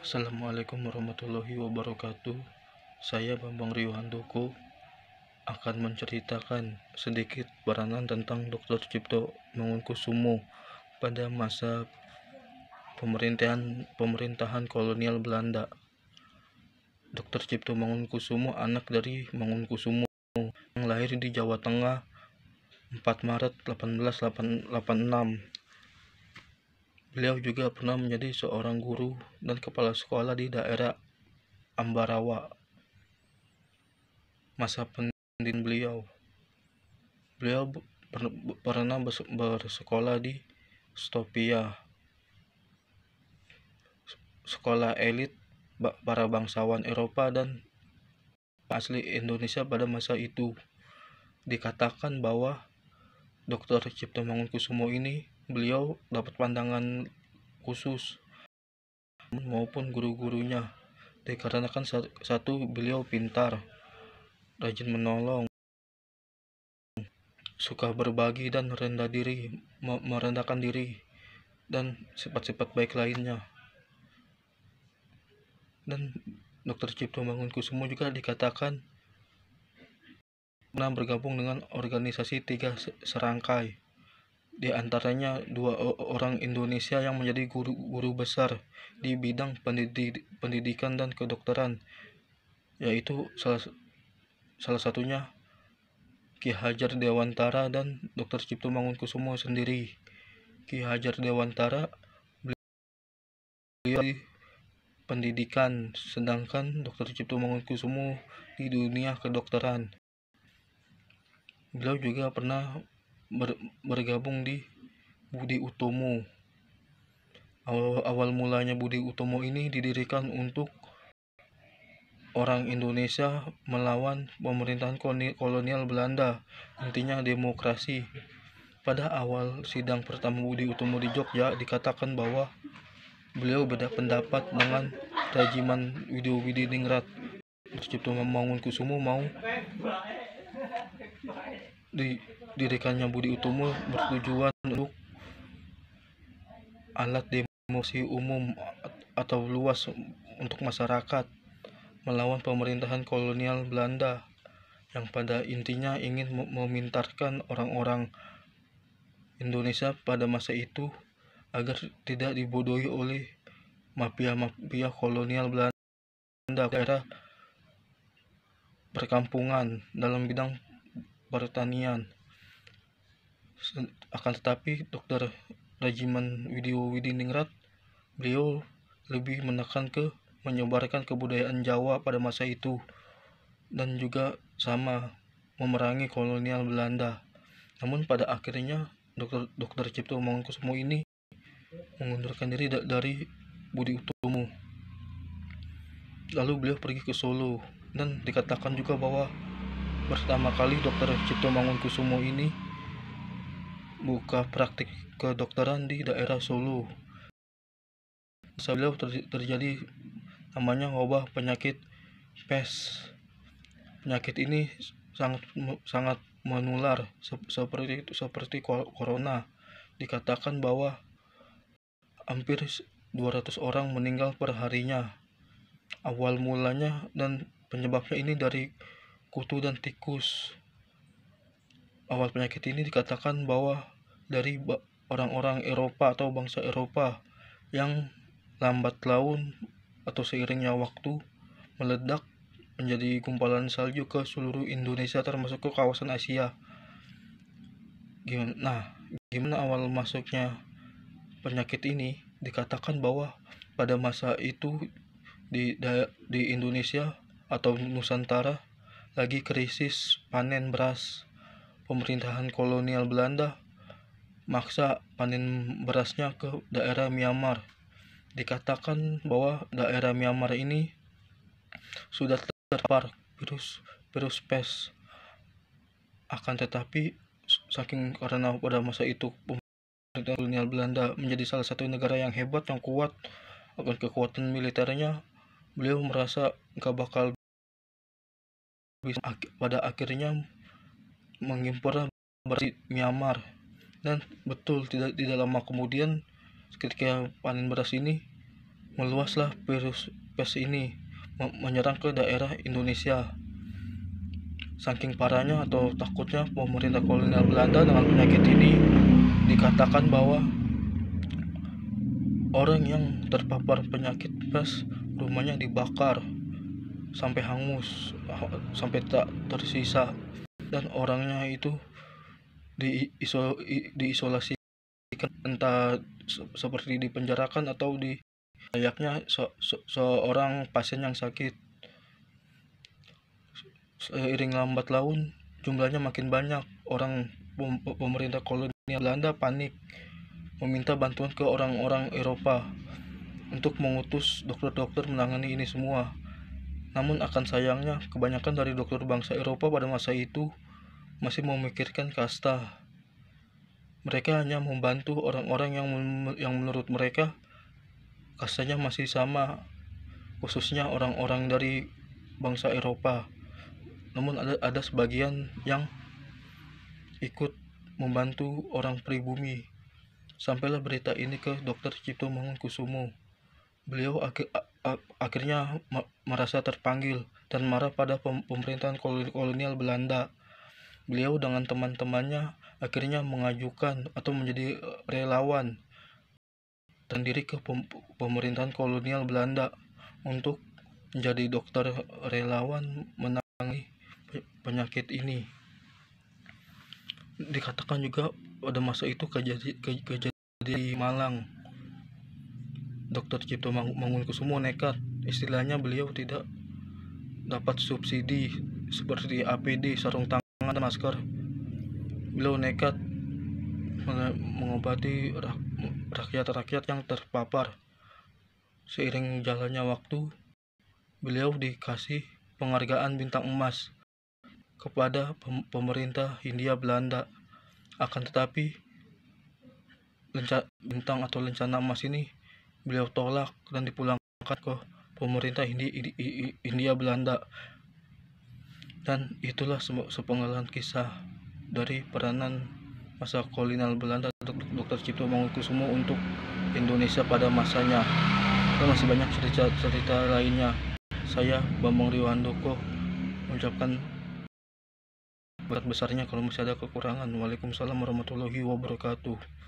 Assalamualaikum warahmatullahi wabarakatuh. Saya Bambang Rio Handoko akan menceritakan sedikit peranan tentang Dr. Cipto Mangunkusumo pada masa pemerintahan pemerintahan kolonial Belanda. Dr. Cipto Mangunkusumo anak dari Mangunkusumo yang lahir di Jawa Tengah 4 Maret 1886 Beliau juga pernah menjadi seorang guru dan kepala sekolah di daerah Ambarawa. Masa pendidikan beliau. Beliau pernah bersekolah di Stopia, sekolah elit para bangsawan Eropa dan asli Indonesia pada masa itu. Dikatakan bahwa Dr. Cipto Mangunkusumo ini beliau dapat pandangan khusus maupun guru-gurunya dikarenakan satu beliau pintar rajin menolong suka berbagi dan rendah diri merendahkan diri dan sifat-sifat baik lainnya dan dokter Cipto Mangunkusumo juga dikatakan pernah bergabung dengan organisasi tiga serangkai di antaranya dua orang Indonesia yang menjadi guru-guru besar di bidang pendidik, pendidikan dan kedokteran, yaitu salah, salah satunya Ki Hajar Dewantara dan Dr. Cipto Mangunkusumo sendiri. Ki Hajar Dewantara beliau di pendidikan, sedangkan Dr. Cipto Mangunkusumo di dunia kedokteran. Beliau juga pernah ber, bergabung di Budi Utomo. Awal, awal mulanya Budi Utomo ini didirikan untuk orang Indonesia melawan pemerintahan kolonial Belanda, intinya demokrasi. Pada awal sidang pertama Budi Utomo di Jogja dikatakan bahwa beliau pendapat dengan Rajiman Cipto Tercipta Mangunkusumo mau di didirikannya Budi Utomo bertujuan untuk alat demosi umum atau luas untuk masyarakat melawan pemerintahan kolonial Belanda yang pada intinya ingin memintarkan orang-orang Indonesia pada masa itu agar tidak dibodohi oleh mafia-mafia kolonial Belanda daerah perkampungan dalam bidang pertanian akan tetapi dokter Rajiman Widio Widiningrat beliau lebih menekan ke menyebarkan kebudayaan Jawa pada masa itu dan juga sama memerangi kolonial Belanda. Namun pada akhirnya dokter Dokter Cipto Mangunkusumo ini mengundurkan diri dari Budi Utomo. Lalu beliau pergi ke Solo dan dikatakan juga bahwa pertama kali Dokter Cipto Mangunkusumo ini buka praktik kedokteran di daerah Solo. Sebelum ter terjadi namanya wabah penyakit pes. Penyakit ini sangat sangat menular seperti itu seperti corona. Dikatakan bahwa hampir 200 orang meninggal perharinya. Awal mulanya dan penyebabnya ini dari kutu dan tikus awal penyakit ini dikatakan bahwa dari orang-orang Eropa atau bangsa Eropa yang lambat laun atau seiringnya waktu meledak menjadi gumpalan salju ke seluruh Indonesia termasuk ke kawasan Asia. Gimana? Nah, gimana awal masuknya penyakit ini? Dikatakan bahwa pada masa itu di di Indonesia atau Nusantara lagi krisis panen beras pemerintahan kolonial Belanda maksa panen berasnya ke daerah Myanmar. Dikatakan bahwa daerah Myanmar ini sudah terpapar virus virus pes. Akan tetapi saking karena pada masa itu pemerintahan kolonial Belanda menjadi salah satu negara yang hebat yang kuat akan kekuatan militernya beliau merasa nggak bakal bisa pada akhirnya mengimpor beras Myanmar dan betul tidak tidak lama kemudian ketika panen beras ini meluaslah virus pes ini menyerang ke daerah Indonesia saking parahnya atau takutnya pemerintah kolonial Belanda dengan penyakit ini dikatakan bahwa orang yang terpapar penyakit pes rumahnya dibakar sampai hangus sampai tak tersisa dan orangnya itu diiso, diisolasi entah se seperti dipenjarakan atau di layaknya se se seorang pasien yang sakit seiring lambat laun jumlahnya makin banyak orang pemerintah kolonial Belanda panik meminta bantuan ke orang-orang Eropa untuk mengutus dokter-dokter menangani ini semua namun akan sayangnya, kebanyakan dari dokter bangsa Eropa pada masa itu masih memikirkan kasta. Mereka hanya membantu orang-orang yang yang menurut mereka kastanya masih sama, khususnya orang-orang dari bangsa Eropa. Namun ada ada sebagian yang ikut membantu orang pribumi. Sampailah berita ini ke dokter Cipto Mangunkusumo. Beliau agak akhirnya merasa terpanggil dan marah pada pemerintahan kolonial Belanda. Beliau dengan teman-temannya akhirnya mengajukan atau menjadi e, relawan terdiri ke pemerintahan kolonial Belanda untuk menjadi dokter relawan menangani penyakit ini. Dikatakan juga pada masa itu kejadian kejadi di Malang Dr. Cipto Mangunkusumo nekat. Istilahnya beliau tidak dapat subsidi seperti APD, sarung tangan, dan masker. Beliau nekat mengobati rakyat-rakyat yang terpapar. Seiring jalannya waktu, beliau dikasih penghargaan bintang emas kepada pemerintah Hindia Belanda. Akan tetapi, bintang atau lencana emas ini Beliau tolak dan dipulangkan ke pemerintah India, Belanda. Dan itulah sepenggalan kisah dari peranan masa kolonial Belanda untuk Dr. Cipto Mangunkusumo untuk Indonesia pada masanya. Dan masih banyak cerita-cerita lainnya. Saya Bambang Riwandoko mengucapkan berat besarnya kalau masih ada kekurangan. Waalaikumsalam warahmatullahi wabarakatuh.